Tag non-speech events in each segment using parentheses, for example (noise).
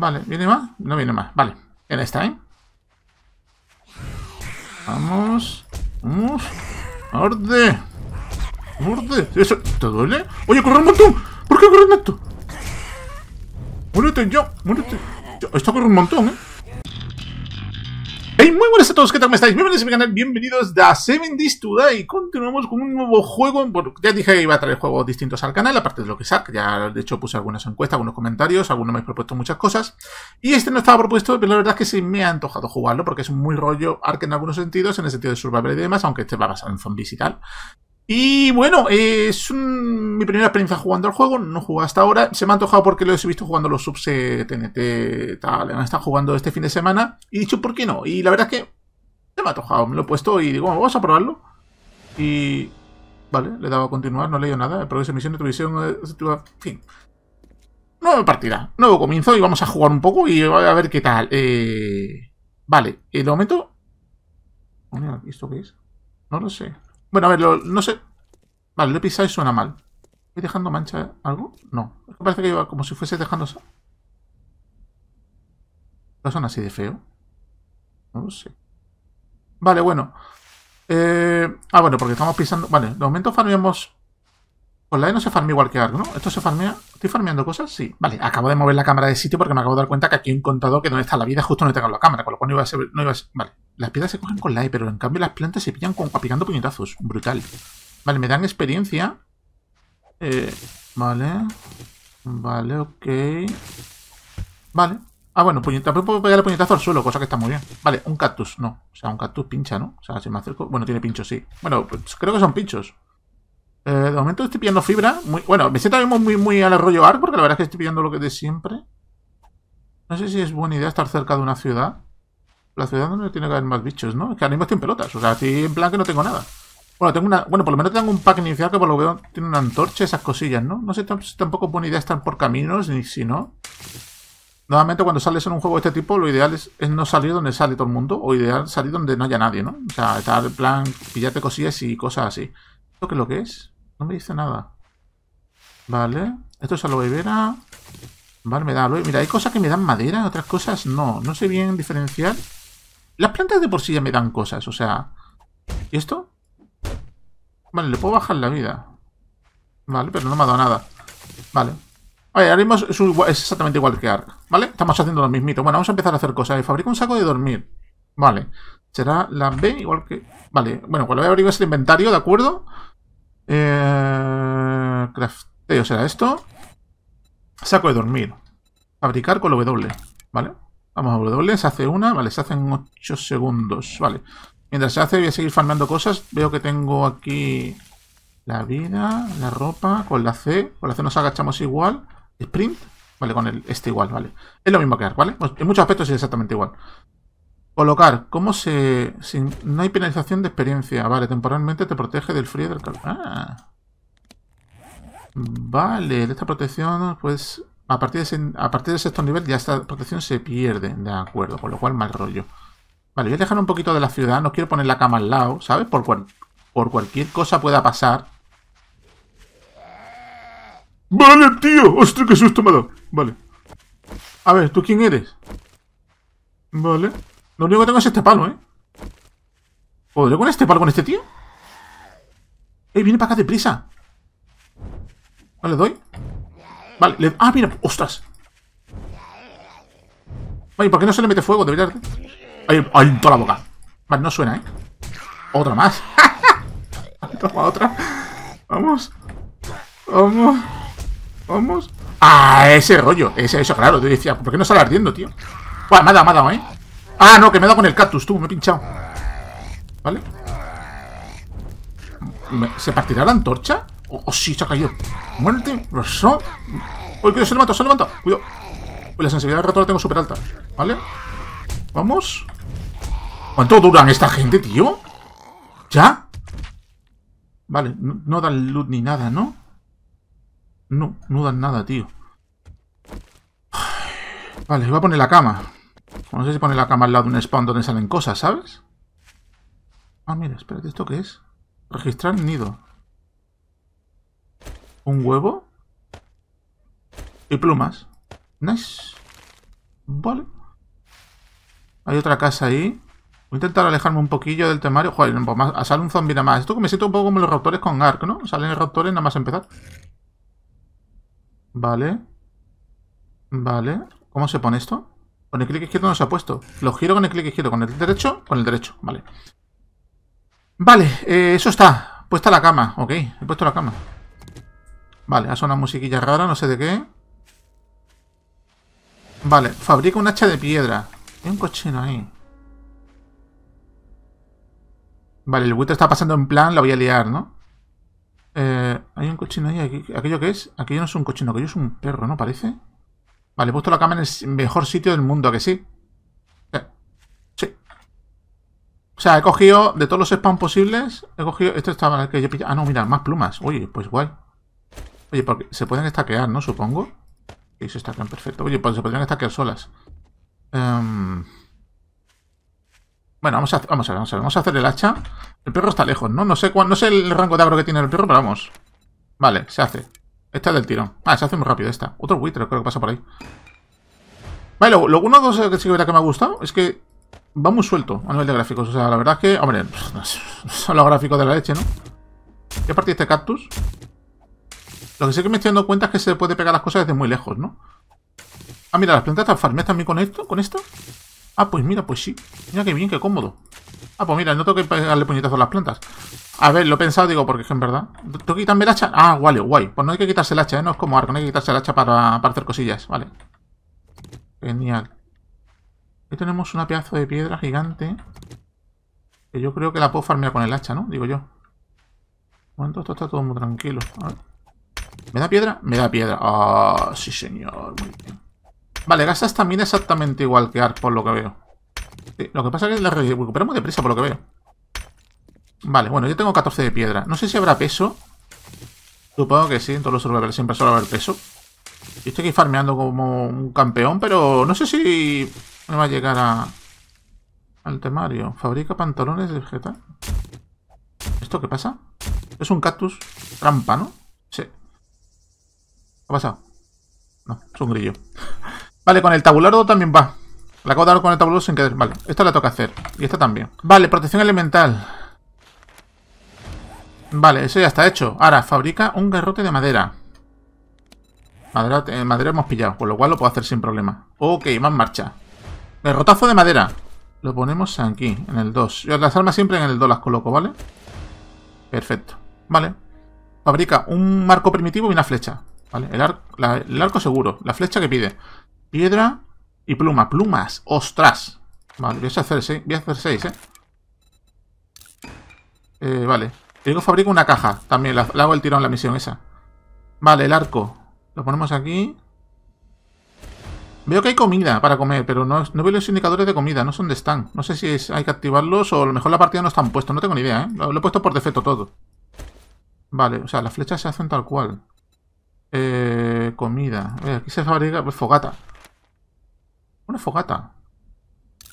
Vale, ¿viene más? No viene más. Vale. Era esta, ¿eh? Vamos. Vamos. Arde Arde ¿Eso te duele? Oye, corre un montón. ¿Por qué corre esto? Muérete yo Muérete. Esto corre un montón, ¿eh? Hey, muy buenas a todos, ¿qué tal? ¿Cómo estáis? Bienvenidos a mi canal, bienvenidos a 7 Days Today Continuamos con un nuevo juego, ya dije que iba a traer juegos distintos al canal Aparte de lo que es ya de hecho puse algunas encuestas, algunos comentarios Algunos me habéis propuesto muchas cosas Y este no estaba propuesto, pero la verdad es que sí me ha antojado jugarlo Porque es muy rollo Ark en algunos sentidos, en el sentido de survival y demás Aunque este va basado en zombies y tal y bueno, eh, es mi primera experiencia jugando al juego, no jugado hasta ahora. Se me ha antojado porque lo he visto jugando los subs de eh, TNT, tal, han estado jugando este fin de semana. Y he dicho, ¿por qué no? Y la verdad es que se me ha antojado, me lo he puesto y digo, vamos a probarlo. Y... Vale, le he dado a continuar, no he leído nada. Progreso, misión, eh, en fin. Nueva partida, nuevo comienzo y vamos a jugar un poco y a ver qué tal. vale, de momento... ¿Esto qué es? No lo sé. Bueno, a ver, no sé. Vale, lo he pisado y suena mal. ¿Estoy dejando mancha algo? No. Es que parece que iba como si fuese dejando... ¿No son así de feo? No lo sé. Vale, bueno. Eh, ah, bueno, porque estamos pisando... Vale, de momento farmeamos con la E no se farmea igual que algo, ¿no? Esto se farmea... ¿Estoy farmeando cosas? Sí. Vale, acabo de mover la cámara de sitio porque me acabo de dar cuenta que aquí he encontrado que donde está la vida justo no tengo la cámara, con lo cual no iba a ser... No Vale. Las piedras se cogen con la E, pero en cambio las plantas se pillan con, puñetazos. Brutal. Vale, me dan experiencia. Eh, vale. Vale, ok. Vale. Ah, bueno, puñetazo, puedo el puñetazo al suelo, cosa que está muy bien. Vale, un cactus, no. O sea, un cactus pincha, ¿no? O sea, si me acerco... Bueno, tiene pinchos, sí. Bueno, pues creo que son pinchos. Eh, de momento estoy pillando fibra. bueno, me siento muy, muy al rollo ARC porque la verdad es que estoy pillando lo que de siempre. No sé si es buena idea estar cerca de una ciudad. La ciudad donde tiene que haber más bichos, ¿no? Es que ahora mismo estoy en pelotas. O sea, estoy en plan que no tengo nada. Bueno, tengo una, bueno, por lo menos tengo un pack inicial que por lo veo tiene una antorcha, esas cosillas, ¿no? No sé si tampoco es buena idea estar por caminos, ni si no. Nuevamente, cuando sales en un juego de este tipo, lo ideal es, es, no salir donde sale todo el mundo, o ideal salir donde no haya nadie, ¿no? O sea, estar en plan, pillarte cosillas y cosas así. ¿Esto qué es lo que es? No me dice nada. Vale. Esto es aloe vera. Vale, me da aloe. Mira, hay cosas que me dan madera, otras cosas no. No sé bien diferenciar. Las plantas de por sí ya me dan cosas, o sea... ¿Y esto? Vale, le puedo bajar la vida. Vale, pero no me ha dado nada. Vale. Vale, ahora mismo es, exactamente igual que Ark. ¿Vale? Estamos haciendo lo mismito. Bueno, vamos a empezar a hacer cosas. Fabrico un saco de dormir. Vale. Será la B igual que... Vale, bueno, cuando voy a abrir el inventario, ¿de acuerdo? Eh, crafteo será esto. Saco de dormir. Fabricar con W. ¿Vale? Vamos a W. Se hace una. Vale, se hacen 8 segundos. Vale. Mientras se hace voy a seguir farmeando cosas. Veo que tengo aquí la vida, la ropa, con la C. Con la C nos agachamos igual. Sprint. Vale, con el este igual, vale. Es lo mismo que ¿vale? Pues en muchos aspectos es exactamente igual. Colocar. ¿Cómo se...? no hay penalización de experiencia. Vale, temporalmente te protege del frío y del calor. Ah. Vale, de esta protección, pues... A partir, de a partir del sexto nivel ya esta protección se pierde, de acuerdo, con lo cual mal rollo. Vale, voy a dejar un poquito de la ciudad, no quiero poner la cama al lado, ¿sabes? Por, por cualquier cosa pueda pasar. ¡Vale, tío! ¡Ostras, qué susto me ha Vale. A ver, ¿tú quién eres? Vale. Lo único que tengo es este palo, ¿eh? ¿Podré con este palo con este tío? ¡Eh, viene para acá deprisa! Vale, le doy. Vale, le... ¡Ah, mira! ¡Ostras! Vale, ¿por qué no se le mete fuego? Debería... ¡Ay, en toda la boca! Vale, no suena, ¿eh? Otra más. (laughs) Toma otra. Vamos. Vamos. Vamos. Ah, ese rollo. Ese, eso, claro. Te decía, ¿por qué no sale ardiendo, tío? Bueno, me ha dado, me ha dado, ¿eh? Ah, no, que me he dado con el cactus, tú, me he pinchado. ¿Vale? ¿Se partirá la antorcha? Oh, sí, se ha caído. Muerte, rosa. Uy, cuidado, se levanta, se levanta. Cuidado. Uy, la sensibilidad del rato la tengo súper alta. ¿Vale? Vamos. ¿Cuánto duran esta gente, tío? ¿Ya? Vale, no, dan luz ni nada, ¿no? No, no dan nada, tío. Vale, voy a poner la cama. No sé si pone la cama al lado de un spawn donde salen cosas, ¿sabes? Ah, mira, espérate, ¿esto qué es? Registrar nido. Un huevo. Y plumas. Nice. Vale. Hay otra casa ahí. Voy a intentar alejarme un poquillo del temario. Joder, a pues más, un zombi nada más. Esto que me siento un poco como los raptores con Ark, ¿no? Salen los raptores nada más empezar. Vale. Vale. ¿Cómo se pone esto? Con el clic izquierdo no se ha puesto. Lo giro con el clic izquierdo. Con el derecho, con el derecho. Vale. Vale, eh, eso está. Puesta la cama. Ok, he puesto la cama. Vale, ha sonado musiquilla rara, no sé de qué. Vale, fabrica un hacha de piedra. Hay un cochino ahí. Vale, el buitre está pasando en plan, la voy a liar, ¿no? Eh, hay un cochino ahí. ¿Aquello qué es? Aquello no es un cochino, aquello es un perro, ¿no? Parece. Vale, he puesto la cama en el mejor sitio del mundo, que sí? Eh, sí. O sea, he cogido de todos los spam posibles, he cogido... Esto estaba el que yo Ah, no, mira, más plumas. Oye, pues guay. Oye, porque se pueden estaquear, ¿no? Supongo. Y se estaquean perfecto. Oye, pues se podrían estaquear solas. Em, bueno, vamos a, vamos a, ver, vamos a hacer el hacha. El perro está lejos, ¿no? No sé, no sé el rango de agro que tiene el perro, pero vamos. Vale, se hace. Esta es del tirón. Ah, se hace muy rápido esta. Otro buitre, creo que pasa por ahí. Vale, lo, uno una cosa eh, que sí que me ha gustado es que va muy suelto a nivel de gráficos. O sea, la verdad es que... Hombre, (laughs) son los gráficos de la leche, ¿no? ¿Qué parte este cactus... Lo que sí que me estoy dando cuenta es que se puede pegar las cosas desde muy lejos, ¿no? Ah, mira, las plantas farmeadas también con esto, con esto. Ah, pues mira, pues sí. Mira qué bien, qué cómodo. Ah, pues mira, no tengo que pegarle puñetazo a las plantas. A ver, lo he pensado, digo, porque es en verdad... ¿Tengo que quitarme el hacha? Ah, guay, guay. Pues no hay que quitarse el hacha, ¿eh? No es como arco, no hay que quitarse el hacha para, hacer cosillas, vale. Genial. Aquí tenemos una pedazo de piedra gigante. Que yo creo que la puedo farmear con el hacha, ¿no? Digo yo. Bueno, esto está todo muy tranquilo. ¿Me da piedra? Me da piedra. Ah, sí señor, muy bien. Vale, gastas también exactamente igual que Ark, por lo que veo. Eh, lo que pasa es que la recuperamos deprisa, por lo que veo. Vale, bueno, yo tengo 14 de piedra. No sé si habrá peso. Supongo que sí, en todos los survivors siempre suele haber peso. Yo estoy aquí farmeando como un campeón, pero no sé si me va a llegar a... al temario. Fabrica pantalones de vegetal. ¿Esto qué pasa? Es un cactus trampa, ¿no? Sí. ¿Qué ha pasado? No, es un grillo. (laughs) Vale, con el tabulardo también va. La acabo de dar con el tablero sin querer. Vale, esta la toca hacer. Y esta también. Vale, protección elemental. Vale, eso ya está hecho. Ahora, fabrica un garrote de madera. Madera, eh, madera hemos pillado, con lo cual lo puedo hacer sin problema. Ok, más marcha. Garrotazo de madera. Lo ponemos aquí, en el 2. Yo las armas siempre en el 2 las coloco, ¿vale? Perfecto. Vale. Fabrica un marco primitivo y una flecha. ¿Vale? el arco seguro. La flecha que pide. Piedra. Y pluma, plumas. ¡Ostras! Vale, voy a hacer 6, seis, ¿eh? ¿eh? Vale. Tengo luego fabrico una caja. También la, hago el tirón la misión esa. Vale, el arco. Lo ponemos aquí. Veo que hay comida para comer, pero no, veo los indicadores de comida, no sé dónde están. No sé si hay que activarlos o a lo mejor la partida no están puestos, no tengo ni idea, ¿eh? Lo, he puesto por defecto todo. Vale, o sea, las flechas se hacen tal cual. Eh, comida. Eh, aquí se fabrica pues, fogata. Una fogata.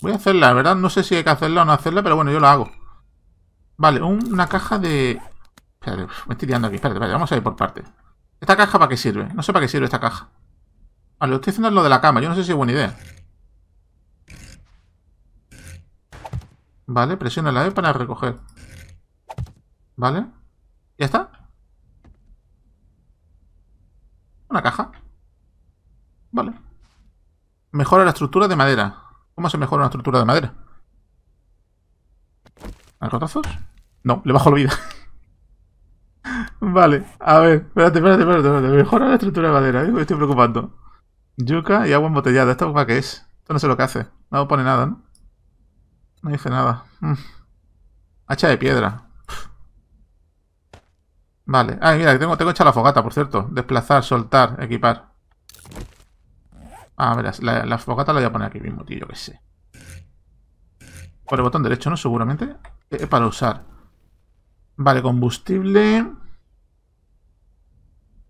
Voy a hacerla, ¿verdad? No sé si hay que hacerla o no hacerla, pero bueno, yo la hago. Vale, una caja de... Espérate, me estoy tirando aquí. Espérate, vamos a ir por partes. ¿Esta caja para qué sirve? No sé para qué sirve esta caja. Vale, lo estoy haciendo lo de la cama. Yo no sé si es buena idea. Vale, presiona la E para recoger. Vale. ¿Ya está? Una caja. Vale. Mejora la estructura de madera. ¿Cómo se mejora una estructura de madera? Algotazos. No, le bajo la vida. (laughs) vale, a ver, espérate, espérate, espérate, Mejora la estructura de madera, me estoy preocupando. Yuca y agua embotellada. ¿Esto para qué es? Esto no sé lo que hace. No pone nada, ¿no? No dice nada. Mm. Hacha de piedra. Vale. Ah, mira, tengo, tengo hecha la fogata, por cierto. Desplazar, soltar, equipar. Ah, verás, la, fogata la voy a poner aquí mismo, tío, yo que sé. Por el botón derecho, ¿no? Seguramente. Es eh, eh, para usar. Vale, combustible.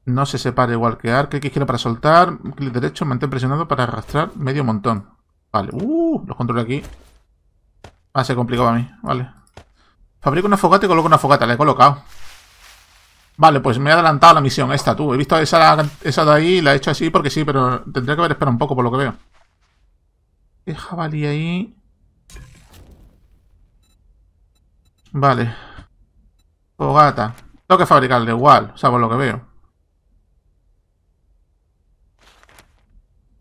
No se separa igual que arc. ¿Qué quiero para soltar. Clic derecho, mantén presionado para arrastrar medio montón. Vale, uh, los controles aquí. Va ah, a ser complicado a mí, vale. Fabrico una fogata y coloco una fogata, la he colocado. Vale, pues me he adelantado la misión esta, tú. He visto esa, esa de ahí, la he hecho así porque sí, pero tendría que haber esperado un poco por lo que veo. ¿Qué jabalí ahí. Vale. Fogata. Tengo que fabricarle igual, o sea, por lo que veo.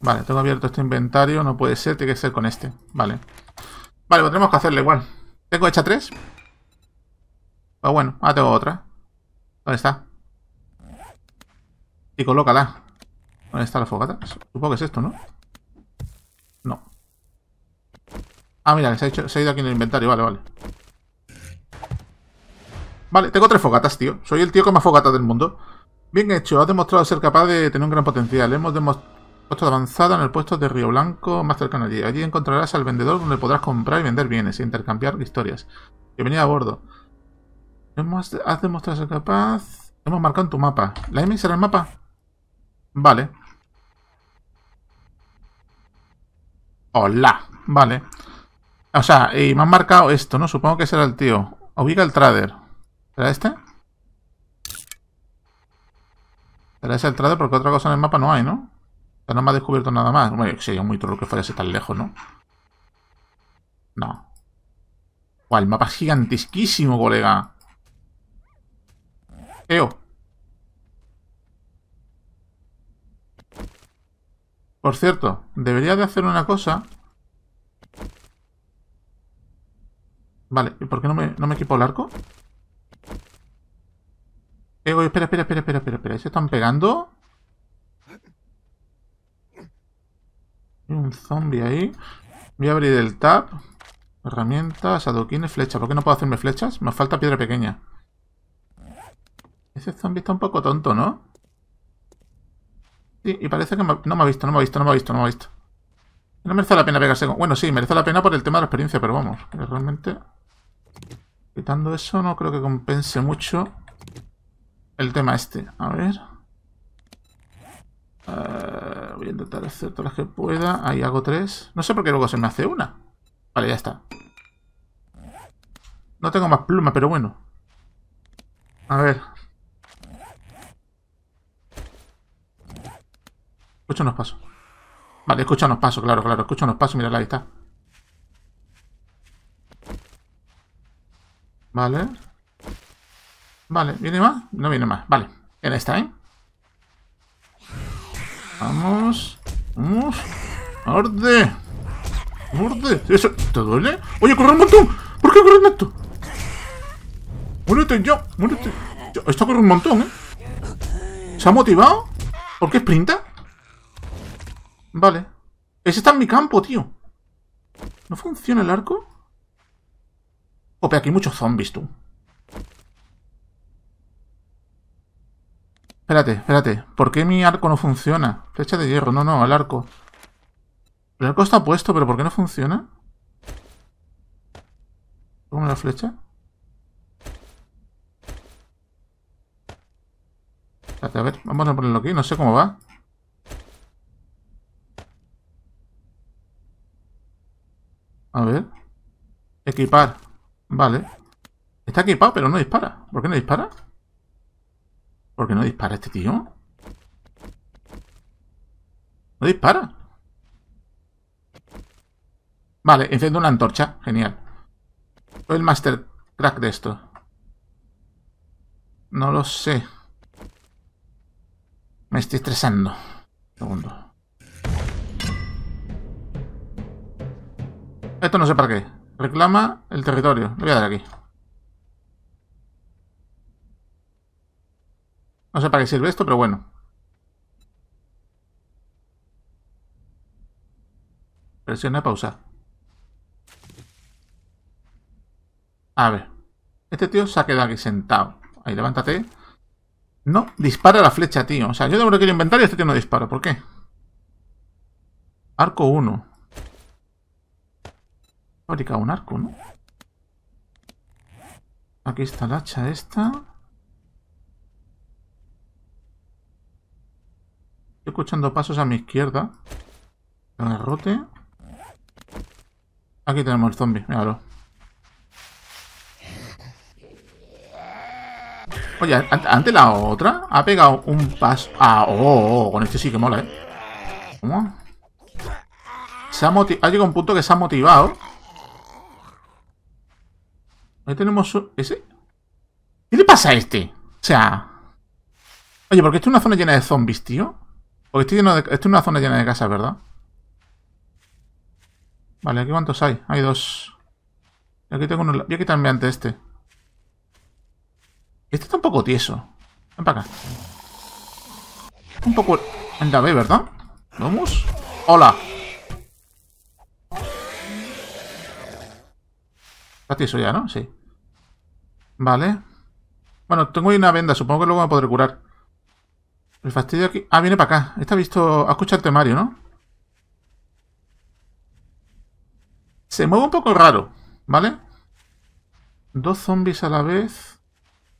Vale, tengo abierto este inventario. No puede ser, tiene que ser con este. Vale. Vale, pues tendremos que hacerle igual. Tengo hecha tres. Pues bueno, ahora tengo otra. ¿Dónde está? Y colócala. ¿Dónde está la fogata? Supongo que es esto, ¿no? No. Ah, mira, se ha, ido aquí en el inventario. Vale, vale. Vale, tengo tres fogatas, tío. Soy el tío con más fogatas del mundo. Bien hecho, has demostrado ser capaz de tener un gran potencial. Hemos demostrado avanzada en el puesto de Río Blanco, más cercano allí. Allí encontrarás al vendedor donde podrás comprar y vender bienes e intercambiar historias. venía a bordo. Hemos, has demostrado ser capaz. Hemos marcado en tu mapa. ¿La M será el mapa? Vale. Hola. Vale. O sea, y me han marcado esto, ¿no? Supongo que será el tío. Ubica el trader. ¿Será este? Será ese el trader porque otra cosa en el mapa no hay, ¿no? O sea, no me ha descubierto nada más. Bueno, sería muy troll que fuera ese tan lejos, ¿no? No. Guau, el mapa es gigantesquísimo, colega. Eo. Por cierto, debería de hacer una cosa. Vale, ¿y por qué no me, no equipo el arco? Eo, eh, espera, espera, espera, espera, espera, espera. ¿Se están pegando? Hay un zombie ahí. Voy a abrir el tab. Herramientas, adoquines, flechas. ¿Por qué no puedo hacerme flechas? Me falta piedra pequeña. Ese zombie está un poco tonto, ¿no? Sí, y parece que no me ha visto, no me ha visto, no me ha visto, no me ha visto. No merece la pena pegarse con... Bueno, sí, merece la pena por el tema de la experiencia, pero vamos, realmente... Quitando eso, no creo que compense mucho el tema este. A ver... Eh, voy a intentar hacer todas las que pueda. Ahí hago tres. No sé por qué luego se me hace una. Vale, ya está. No tengo más pluma pero bueno. A ver, Escucha paso Vale, escucha paso claro, claro. Escucha paso Mírala, mira, ahí está. Vale. Vale, ¿viene más? No viene más. Vale, en esta, ¿eh? Vamos. Vamos. arde Orde. ¿Eso te duele? Oye, corre un montón. ¿Por qué corres esto? Muérete yo muérete. Esto corre un montón, ¿eh? ¿Se ha motivado? ¿Por qué sprinta? Vale. Ese está en mi campo, tío. ¿No funciona el arco? Ope, aquí hay muchos zombies, tú. Espérate, espérate. ¿Por qué mi arco no funciona? Flecha de hierro. No, no, el arco. El arco está puesto, pero ¿por qué no funciona? ¿Cómo la flecha? Espérate, a ver. Vamos a ponerlo aquí. No sé cómo va. A ver. Equipar. Vale. Está equipado, pero no dispara. ¿Por qué no dispara? ¿Por qué no dispara este tío? No dispara. Vale, enciendo una antorcha. Genial. Soy el master crack de esto. No lo sé. Me estoy estresando. Segundo. Esto no sé para qué. Reclama el territorio. Lo voy a dar aquí. No sé para qué sirve esto, pero bueno. Presiona pausa. A ver. Este tío se ha quedado aquí sentado. Ahí, levántate. No, dispara la flecha, tío. O sea, yo tengo que el inventario y este tío no dispara. ¿Por qué? Arco 1 fabricado un arco, ¿no? Aquí está la hacha esta. Estoy escuchando pasos a mi izquierda. El garrote. Aquí tenemos el zombie, míralo. Oye, antes la otra ha pegado un paso. Ah, oh, oh, oh, oh, con este sí que mola, ¿eh? ¿Cómo? Se ha, ha llegado un punto que se ha motivado Ahí tenemos... ¿Ese? ¿Qué le pasa a este? O sea... Oye, porque esto es una zona llena de zombies, tío. Porque estoy lleno esto es una zona llena de casas, ¿verdad? Vale, ¿aquí cuántos hay? Hay dos. Aquí tengo uno... Voy antes este. Este está un poco tieso. Ven para acá. Un poco... Anda, ve, ¿verdad? ¿Vamos? ¡Hola! A eso ya, ¿no? Sí. Vale. Bueno, tengo ahí una venda. Supongo que luego me podré curar. El fastidio aquí... Ah, viene para acá. Está visto... Ha escuchado Mario, ¿no? Se mueve un poco raro, ¿vale? Dos zombies a la vez.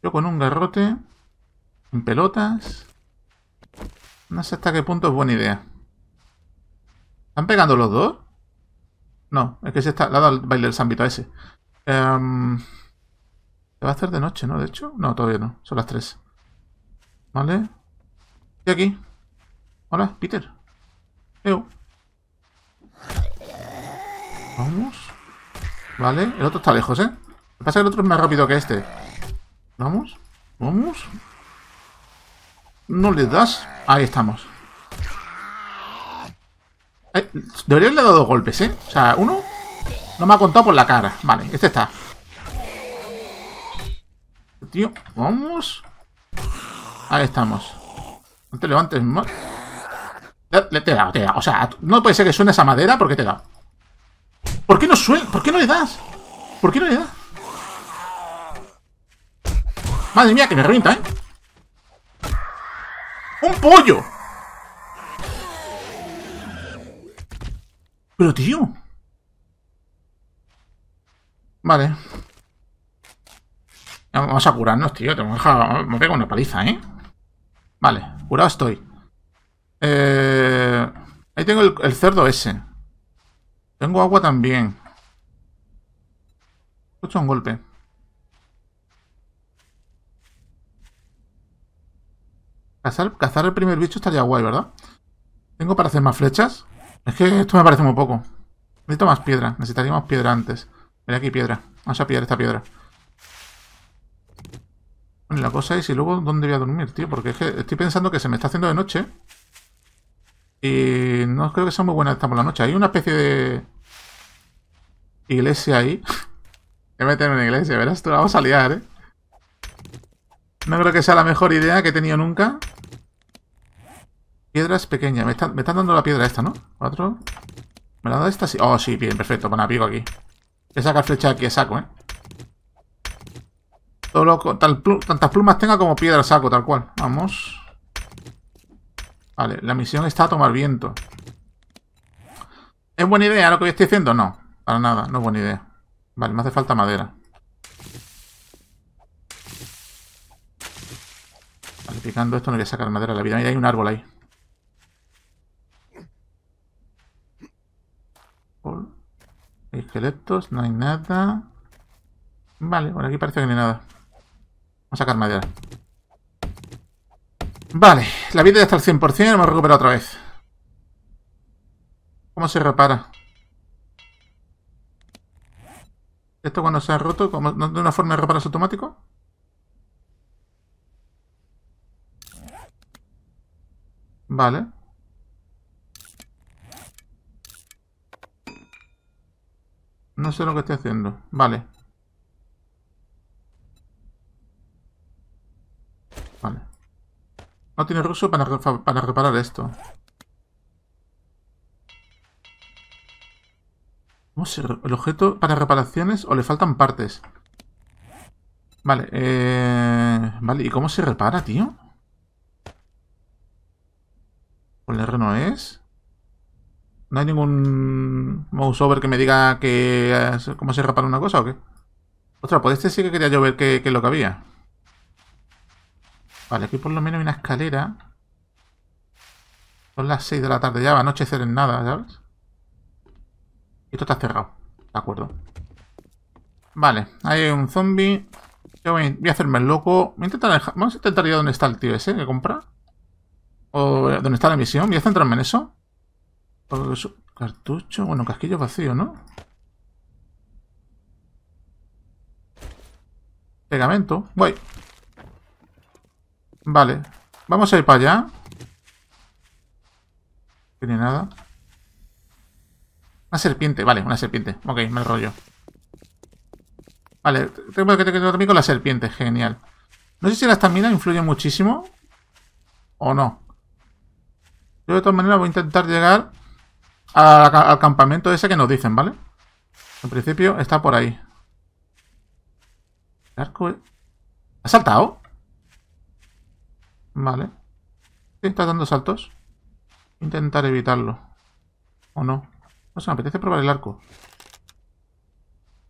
Yo con un garrote. En pelotas. No sé hasta qué punto es buena idea. ¿Están pegando los dos? No, es que se está, le ha dado el baile del sámbito a ese. Se em, va a hacer de noche, ¿no? De hecho, no, todavía no. Son las 3. ¿Vale? Y aquí. Hola, Peter. Vamos. Vale, el otro está lejos, ¿eh? Lo que pasa es que el otro es más rápido que este. Vamos, vamos. No le das. Ahí estamos. Eh, Debería haberle dado dos golpes, ¿eh? O sea, uno no me ha contado por la cara. Vale, este está. Tío, vamos. Ahí estamos. No te levantes más. Le, te da, te he O sea, no puede ser que suene esa madera por qué te da. ¿Por qué no suena? ¿Por qué no le das? ¿Por qué no le das? Madre mía, que me revienta, ¿eh? ¡Un pollo! Pero, tío... Vale. Vamos a curarnos, tío. Te voy a dejar... Me pego una paliza, ¿eh? Vale, curado estoy. Eh... Ahí tengo el, cerdo ese. Tengo agua también. Escucho un golpe. Cazar, el primer bicho estaría guay, ¿verdad? ¿Tengo para hacer más flechas? Es que esto me parece muy poco. Necesito más piedra. necesitaríamos piedra antes. Mira aquí, piedra. Vamos a pillar esta piedra. la cosa es, ¿y luego dónde voy a dormir, tío? Porque es que estoy pensando que se me está haciendo de noche. Y no creo que sea muy buena esta por la noche. Hay una especie de iglesia ahí. (laughs) Voy a meter en una iglesia, verás tú, la vamos a liar, ¿eh? No creo que sea la mejor idea que he tenido nunca. Piedras pequeñas. Me, están dando la piedra esta, ¿no? Cuatro. ¿Me la da esta? Sí. Oh, sí, bien, perfecto. Bueno, pico aquí. Voy a sacar flecha que saco, ¿eh? Todo tantas plumas tenga como piedra saco, tal cual. Vamos. Vale, la misión está a tomar viento. ¿Es buena idea lo que estoy haciendo? No, para nada, no es buena idea. Vale, me hace falta madera. Vale, picando esto no voy a sacar madera a la vida. hay un árbol ahí. Esqueletos, no hay nada. Vale, por aquí parece que no hay nada. Vamos a sacar madera. Vale, la vida ya está al 100%, me hemos recuperado otra vez. ¿Cómo se repara? ¿Esto cuando se ha roto? de una forma de es automático? Vale. No sé lo que estoy haciendo. Vale. Vale. No tiene ruso para, reparar esto. ¿Cómo se ¿El objeto para reparaciones o le faltan partes? Vale, eh, Vale, ¿y cómo se repara, tío? o el R no es? ¿No hay ningún mouseover que me diga que eh, cómo se rapa una cosa o qué? Ostras, pues este sí que quería yo ver qué, es lo que había. Vale, aquí por lo menos hay una escalera. Son las 6 de la tarde, ya va a anochecer en nada, ¿sabes? Esto está cerrado, de acuerdo. Vale, hay un zombie. Yo voy, a hacerme el loco. vamos a intentar ir a dónde está el tío ese que compra. O eh, dónde está la misión. Voy a centrarme en eso. Cartucho, bueno, casquillo vacío, ¿no? Pegamento, voy. Vale, vamos a ir para allá. No tiene nada. Una serpiente, vale, una serpiente. Ok, me rollo. Vale, tengo que tener también con la serpiente, genial. No sé si la estamina influye muchísimo o no. Yo de todas maneras voy a intentar llegar al, campamento ese que nos dicen, ¿vale? En principio está por ahí. El arco... E-, ¿Ha saltado? Vale. Está dando saltos. Intentar evitarlo. ¿O no? No me apetece probar el arco.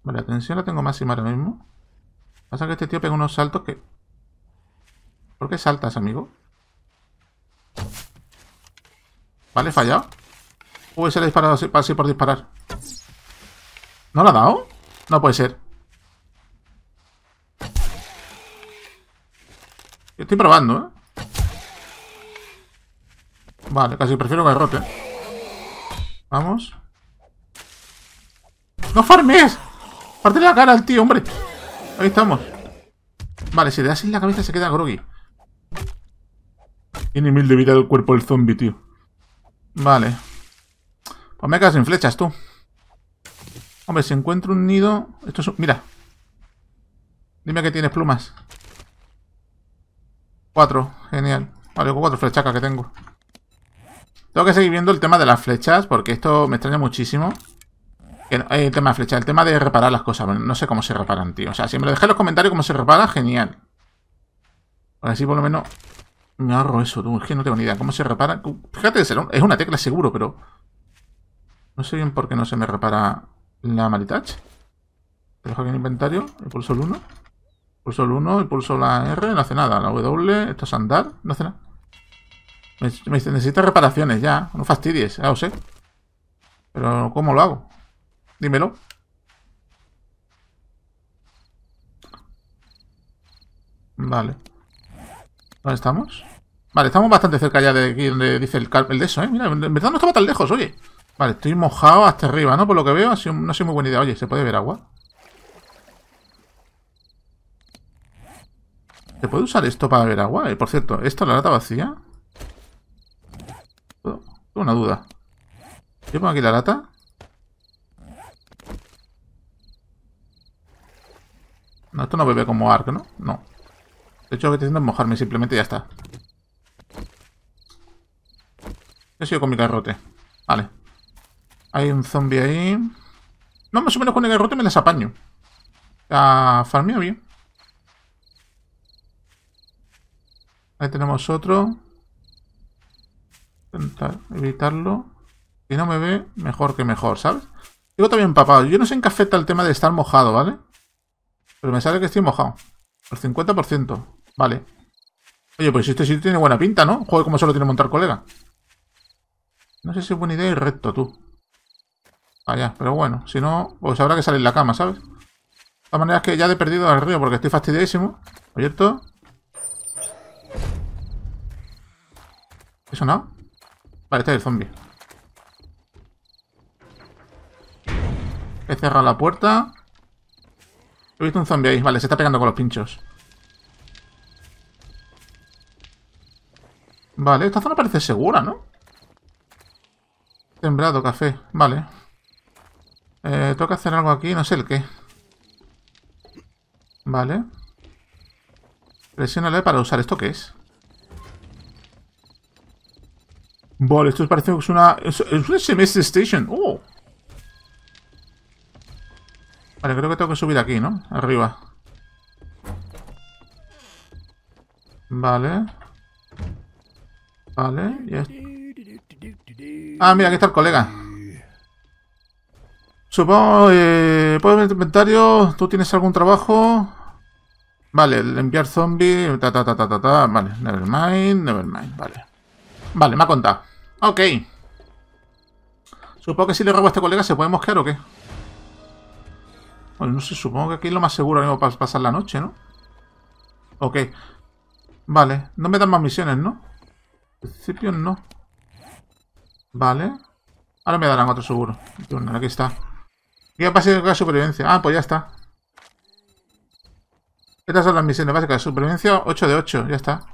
Vale, atención la tengo máxima ahora mismo. Pasa que este tío pega unos saltos que... ¿Por qué saltas, amigo? Vale, fallado. Puede ser le disparado así por disparar. ¿No lo ha dado? No puede ser. estoy probando, ¿eh? Vale, casi prefiero que rote. Vamos. ¡No farmes! Parte la cara al tío, hombre. Ahí estamos. Vale, si le das en la cabeza se queda groggy. Tiene mil de vida el cuerpo del zombie, tío. Vale. O me quedas sin flechas, tú. Hombre, si encuentro un nido... Esto es Mira. Dime que tienes plumas. Cuatro. Genial. Vale, tengo cuatro flechacas que tengo. Tengo que seguir viendo el tema de las flechas, porque esto me extraña muchísimo. El tema de flechas, el tema de reparar las cosas. no sé cómo se reparan, tío. O sea, si me lo en los comentarios cómo se repara, genial. Así por lo menos me ahorro eso, tú. Es que no tengo ni idea cómo se repara. Fíjate, es una tecla seguro, pero... No sé bien por qué no se me repara la Maritach. Dejo aquí en inventario, el pulso el 1. Pulso el 1 y pulso la R, no hace nada. La W, esto es andar, no hace nada. Necesitas reparaciones ya. No fastidies, ya lo sé. Pero, ¿cómo lo hago? Dímelo. Vale. ¿Dónde estamos? Vale, estamos bastante cerca ya de aquí donde dice el, el de eso, ¿eh? Mira, en verdad no estaba tan lejos, oye. Vale, estoy mojado hasta arriba, ¿no? Por lo que veo, no ha sido muy buena idea. Oye, ¿se puede ver agua? ¿Se puede usar esto para ver agua? y eh, por cierto, ¿esto es la lata vacía? Tengo una duda. ¿Yo pongo aquí la lata? No, esto no bebe como arc, ¿no? No. De hecho, lo que estoy haciendo es mojarme, simplemente ya está. He sido con mi carrote. Vale. Hay un zombie ahí. No, más o menos con el garrote me desapaño. apaño. Ah, farmeo bien. Ahí tenemos otro. Intentar evitarlo. Si no me ve, mejor que mejor, ¿sabes? Digo también empapado. Yo no sé en qué afecta el tema de estar mojado, ¿vale? Pero me sale que estoy mojado. El 50%. Vale. Oye, pues este sí tiene buena pinta, ¿no? Joder, como solo tiene montar colega. No sé si es buena idea ir recto, tú. Vaya, pero bueno, si no, pues habrá que salir la cama, ¿sabes? De todas maneras que ya he perdido al río porque estoy fastidiadísimo, ¿cierto? ¿Eso no? Vale, este es el zombie. He cerrado la puerta. He visto un zombie ahí. Vale, se está pegando con los pinchos. Vale, esta zona parece segura, ¿no? Sembrado, café. Vale. Eh, tengo que hacer algo aquí, no sé el qué. Vale. Presionale para usar. ¿Esto qué es? Vale, esto parece que es una... Es, una SMS Station. ¡Oh! Vale, creo que tengo que subir aquí, ¿no? Arriba. Vale. Vale. Ya... Ah, mira, aquí está el colega. Supongo, eh, puedo ver tu inventario. ¿Tú tienes algún trabajo? Vale, el enviar zombies. ta ta ta ta ta ta. Vale, nevermind, nevermind, vale. Vale, me ha contado. Ok. Supongo que si le robo a este colega se puede mosquear o qué. Bueno, no sé, supongo que aquí es lo más seguro para pasar la noche, ¿no? Ok. Vale, no me dan más misiones, ¿no? En principio no. Vale. Ahora me darán otro seguro. Aquí está ha con la supervivencia. Ah, pues ya está. Estas son las misiones básicas. Supervivencia 8 de 8. Ya está.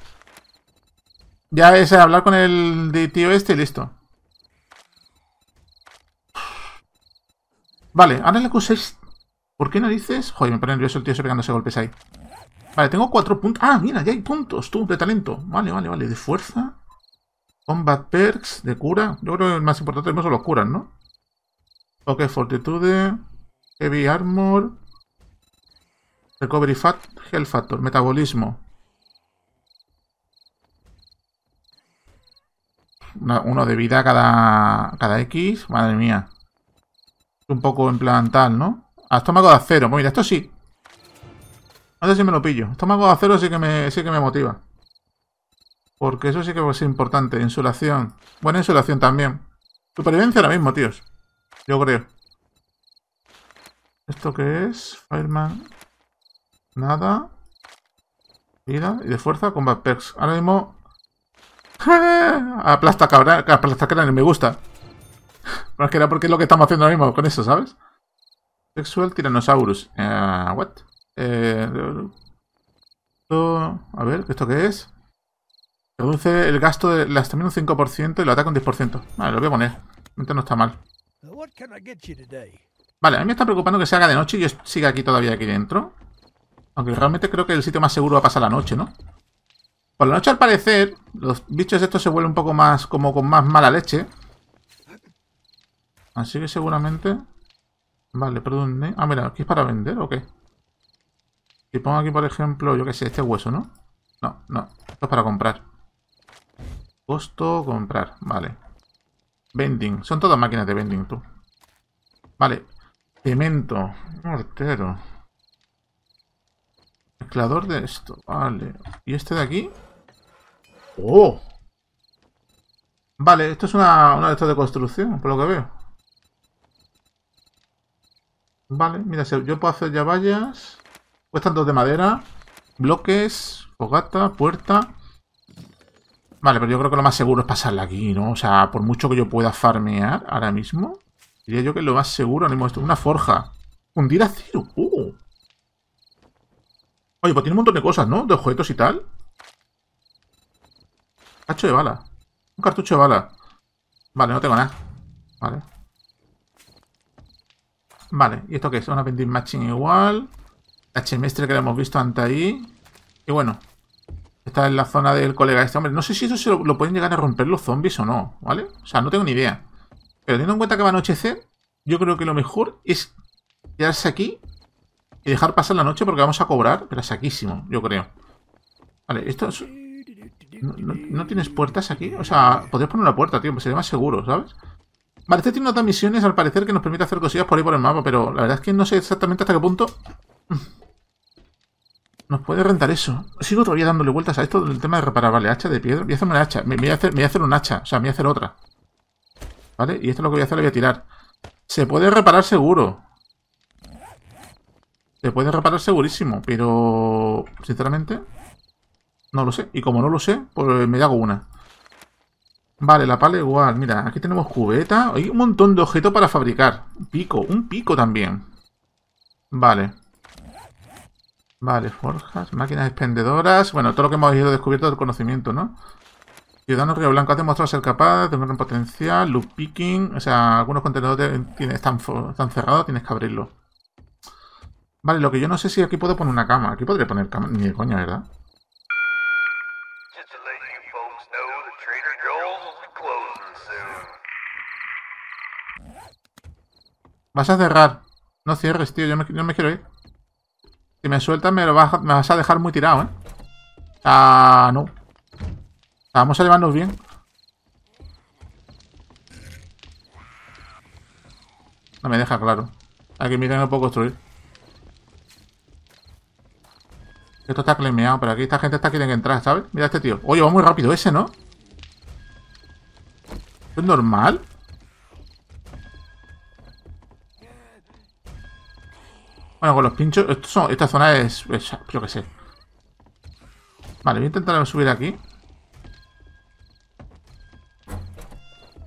Ya es hablar con el tío este y listo. Vale, ahora le acuséis ¿Por qué no dices? Joder, me pone nervioso el tío se pegándose golpes ahí. Vale, tengo cuatro puntos. Ah, mira, ya hay puntos, tú, de talento. Vale, vale, vale. De fuerza. Combat perks, de cura. Yo creo que el más importante es los curas, ¿no? Ok, fortitude. Heavy armor. Recovery fat, health factor, metabolismo. uno de vida cada, cada X. Madre mía. Un poco en ¿no? Ah, estómago de acero. Pues mira, esto sí. No sé si me lo pillo. Estómago de acero sí que me, sí que me motiva. Porque eso sí que es importante. Insulación. Buena insulación también. Supervivencia ahora mismo, tíos. Yo creo. ¿Esto qué es? Fireman. Nada. Vida y de fuerza. Combat perks. Ahora mismo... (laughs) aplasta cabra, aplasta cabrón. me gusta. es que era porque es lo que estamos haciendo ahora mismo con eso, ¿sabes? Sexual Tyrannosaurus. Eh, what? Eh, a ver, ¿esto qué es? Reduce el gasto de las también un 5% y lo ataca un 10%. Vale, lo voy a poner. Realmente no está mal. Vale, a mí me está preocupando que se haga de noche y yo siga aquí todavía aquí dentro. Aunque realmente creo que el sitio más seguro va a pasar la noche, ¿no? Por la noche, al parecer, los bichos de estos se vuelven un poco más... como con más mala leche. Así que seguramente... Vale, perdón. ¿eh? Ah, mira, ¿aquí es para vender o qué? Si pongo aquí, por ejemplo, yo qué sé, este hueso, ¿no? No, no. Esto es para comprar. Costo, comprar. Vale. Vending. Son todas máquinas de vending, tú. Vale. Cemento. Mortero. Mezclador de esto. Vale. ¿Y este de aquí? ¡Oh! Vale, esto es una, una de estas de construcción, por lo que veo. Vale, mira, yo puedo hacer ya vallas. Cuestan dos de madera. Bloques, fogata, puerta. Vale, pero yo creo que lo más seguro es pasarla aquí, ¿no? O sea, por mucho que yo pueda farmear ahora mismo, diría yo que lo más seguro ahora mismo es una forja. Hundir cero. Uh. Oye, pues tiene un montón de cosas, ¿no? De objetos y tal. Cacho de bala. Un cartucho de bala. Vale, no tengo nada. Vale. Vale, ¿y esto qué es? Una vending matching igual. La chemestre que la hemos visto antes ahí. Y bueno, está en la zona del colega este hombre. No sé si eso se lo, pueden llegar a romper los zombies o no, ¿vale? O sea, no tengo ni idea. Pero teniendo en cuenta que va a anochecer, yo creo que lo mejor es quedarse aquí y dejar pasar la noche porque vamos a cobrar, pero saquísimo, yo creo. Vale, esto ¿No, tienes puertas aquí? O sea, podrías poner una puerta, tío, pues sería más seguro, ¿sabes? Vale, este tiene otras misiones al parecer que nos permite hacer cosillas por ahí por el mapa, pero la verdad es que no sé exactamente hasta qué punto... Nos puede rentar eso. Sigo todavía dándole vueltas a esto del tema de reparar. Vale, hacha de piedra. Voy a hacerme una hacha. Me, voy a hacer, me un hacha. O sea, me voy a hacer otra. ¿Vale? Y esto es lo que voy a hacer, lo voy a tirar. Se puede reparar seguro. Se puede reparar segurísimo, pero... Sinceramente... No lo sé. Y como no lo sé, pues me hago una. Vale, la pala igual. Mira, aquí tenemos cubeta. Hay un montón de objetos para fabricar. Pico, un pico también. Vale. Vale, forjas, máquinas expendedoras... Bueno, todo lo que hemos ido descubierto del conocimiento, ¿no? Ciudadanos Río Blanco ha demostrado ser capaz de un potencial, loop picking... O sea, algunos contenedores están, cerrados, tienes que abrirlo. Vale, lo que yo no sé si aquí puedo poner una cama. Aquí podría poner cama, ni de coña, ¿verdad? Vas a cerrar. No cierres, tío, yo no me quiero ir. Si me sueltas me, vas, a dejar muy tirado, ¿eh? Ah, no. Vamos a llevarnos bien. No me deja claro. Aquí mira no puedo construir. Esto está clemeado, pero aquí esta gente está queriendo entrar, ¿sabes? Mira este tío. Oye, va muy rápido ese, ¿no? ¿Es normal? Bueno, con los pinchos... son, esta zona es, Yo qué sé. Vale, voy a intentar subir aquí.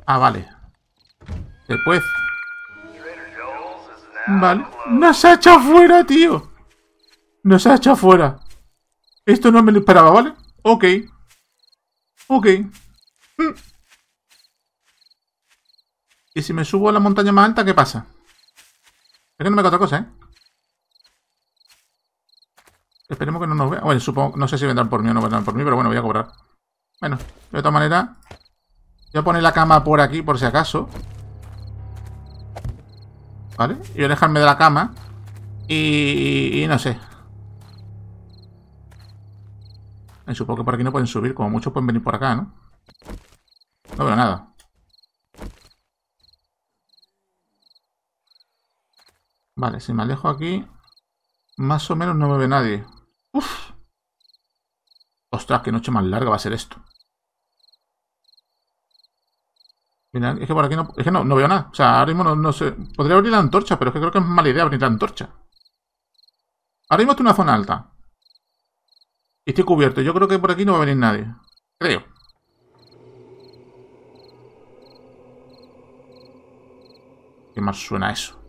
Ah, vale. Después. Vale. ¡Nos ha echado fuera, tío! ¡Nos ha echado fuera! Esto no me lo esperaba, ¿vale? Ok. Ok. Mm. ¿Y si me subo a la montaña más alta, qué pasa? Es que no me cae otra cosa, ¿eh? Esperemos que no nos vea. Bueno, supongo, no sé si vendrán por mí o no vendrán por mí, pero bueno, voy a cobrar. Bueno, de todas maneras, voy a poner la cama por aquí por si acaso. ¿Vale? Y voy a dejarme de la cama. Y, y, no sé. supongo que por aquí no pueden subir, como muchos pueden venir por acá, ¿no? No veo nada. Vale, si me alejo aquí, más o menos no me ve nadie. Uf. Ostras, qué noche más larga va a ser esto. Mira, es que por aquí no, es que no, no veo nada. O sea, ahora mismo no, sé. Podría abrir la antorcha, pero es que creo que es mala idea abrir la antorcha. Ahora mismo estoy en una zona alta. Y estoy cubierto. Yo creo que por aquí no va a venir nadie. Creo. ¿Qué más suena eso?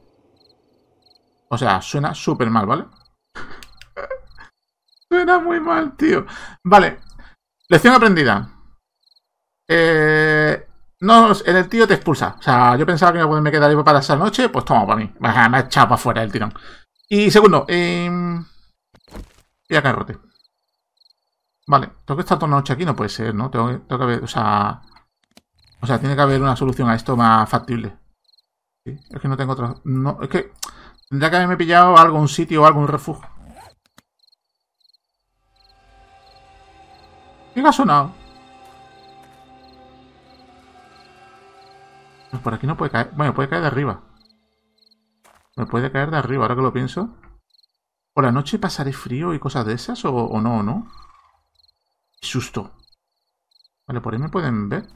O sea, suena súper mal, ¿vale? muy mal, tío. Vale. Lección aprendida. Eh, no, el tío te expulsa. O sea, yo pensaba que me quedaría para esa noche, pues toma para mí. Me ha echado para afuera el tirón. Y segundo, eh, y acá rote. Vale, tengo que estar toda la noche aquí, no puede ser, ¿no? Tengo, que haber, o sea... O sea, tiene que haber una solución a esto más factible. Es que no tengo otra... No, es que tendría que haberme pillado algún sitio o algún refugio. ¿Qué ha sonado? Pues por aquí no puede caer. Bueno, puede caer de arriba. Me puede caer de arriba, ahora que lo pienso. ¿Por la noche pasaré frío y cosas de esas? ¿O, no, o no? ¡Qué susto! Vale, por ahí me pueden ver.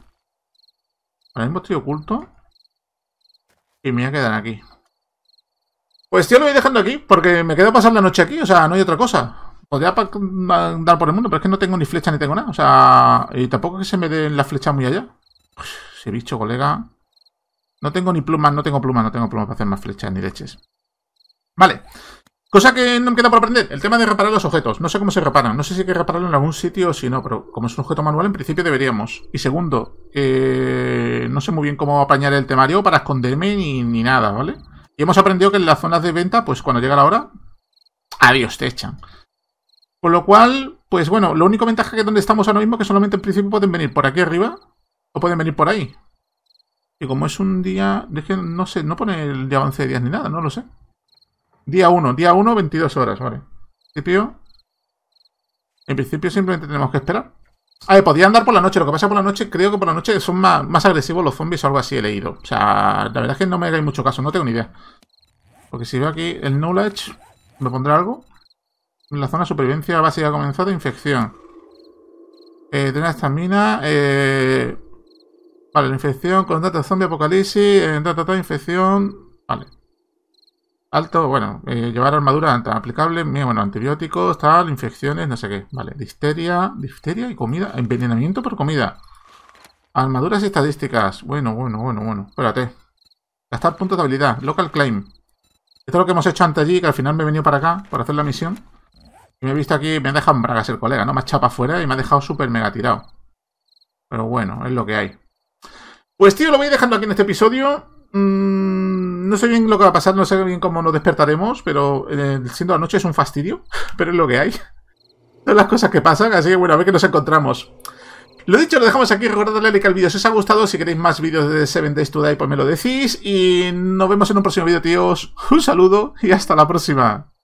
Ahora mismo estoy oculto. Y me voy a quedar aquí. Pues yo lo voy dejando aquí, porque me quedo pasar la noche aquí. O sea, no hay otra cosa. Podría andar por el mundo, pero es que no tengo ni flecha ni tengo nada. O sea, y tampoco que se me den las flechas muy allá. se ese bicho, colega. No tengo ni plumas, no tengo plumas, no tengo plumas para hacer más flechas ni leches. Vale. Cosa que no me queda por aprender, el tema de reparar los objetos. No sé cómo se reparan, no sé si hay que repararlo en algún sitio o si no, pero como es un objeto manual, en principio deberíamos. Y segundo, eh, no sé muy bien cómo apañar el temario para esconderme ni, ni nada, ¿vale? Y hemos aprendido que en las zonas de venta, pues cuando llega la hora, adiós, te echan. Con lo cual, pues bueno, lo único ventaja que donde estamos ahora mismo es que solamente en principio pueden venir por aquí arriba o pueden venir por ahí. Y como es un día... Es no sé, no pone el de avance de días ni nada, no lo sé. Día 1, día 1, 22 horas, vale. En principio... En principio simplemente tenemos que esperar. A ver, podría andar por la noche. Lo que pasa por la noche, creo que por la noche son más, más agresivos los zombies o algo así he leído. O sea, la verdad es que no me hagáis mucho caso, no tengo ni idea. Porque si veo aquí el knowledge, ¿me pondrá algo? la zona de supervivencia básica ha comenzado infección. Eh, de una estamina. Eh... Vale, la infección con data zombie apocalipsis. En data, infección. Vale. Alto, bueno, eh, llevar armadura aplicable, bueno, antibióticos, tal, infecciones, no sé qué. Vale, Disteria. Disteria y comida, envenenamiento por comida. Armaduras y estadísticas. Bueno, bueno, bueno, bueno. Espérate. Gastar puntos de habilidad. Local claim. Esto es lo que hemos hecho antes allí, que al final me he venido para acá, para hacer la misión me he visto aquí, me ha dejado en bragas el colega, ¿no? Me ha fuera afuera y me ha dejado súper mega tirado. Pero bueno, es lo que hay. Pues tío, lo voy dejando aquí en este episodio. Mm, no sé bien lo que va a pasar, no sé bien cómo nos despertaremos, pero eh, siendo la noche es un fastidio, (laughs) pero es lo que hay. Son las cosas que pasan, así que bueno, a ver qué nos encontramos. Lo dicho, lo dejamos aquí. Recordad darle like al vídeo si os ha gustado. Si queréis más vídeos de Seven Days Today, pues me lo decís. Y nos vemos en un próximo vídeo, tíos. Un saludo y hasta la próxima.